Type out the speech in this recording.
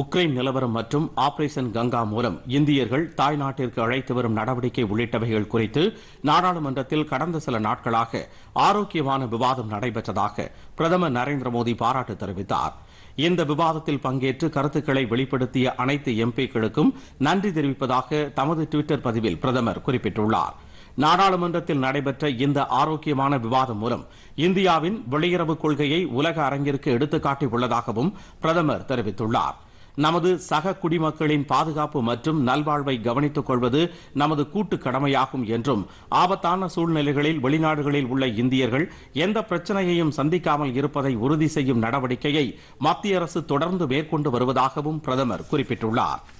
Ukraine நிலவரம் மற்றும் operation Ganga மூலம் இந்தியர்கள் தாய்நாட்டிற்கு அழைத்து வரும் நடவடிக்கை உள்ளிட்டவைகள் குறித்து நாடாளுமன்றத்தில் கடந்த சில நாட்களாக ஆரோக்கியமான விவாதம் நடைபெற்றதாக பிரதமர் நரேந்திர மோடி பாராட்டு தெரிவித்தார் இந்த விவாதத்தில் பங்கேற்று கருத்துக்களை வெளிப்படுத்திய அனைத்து எம்பிக்களுக்கும் நன்றி தெரிவிப்பதாக தமது டுவிட்டர் பதிவில் பிரதமர் குறிப்பிட்டுள்ளார் நாடாளுமன்றத்தில் நடைபெற்ற இந்த ஆரோக்கியமான விவாதம் மூலம் இந்தியாவின் வெளியுறவுக் கொள்கையை உலக அரங்கிற்கு எடுத்துக்காட்டியுள்ளதாகவும் பிரதமர் தெரிவித்துள்ளார் நமது சக குடிமக்களின் பாதுகாப்பு மற்றும் நல்வாழ்வை கவனித்துக் கொள்வது நமது கூட்டு கடமையாகும் என்றும் ஆபத்தான சூழ்நிலைகளில் வெளிநாடுகளில் உள்ள இந்தியர்கள் எந்த பிரச்சனையையும் சந்திக்காமல் இருப்பதை உறுதி செய்யும் நடவடிக்கையை மத்திய அரசு தொடர்ந்து மேற்கொண்டு வருவதாகவும் பிரதமர் குறிப்பிட்டுள்ளார்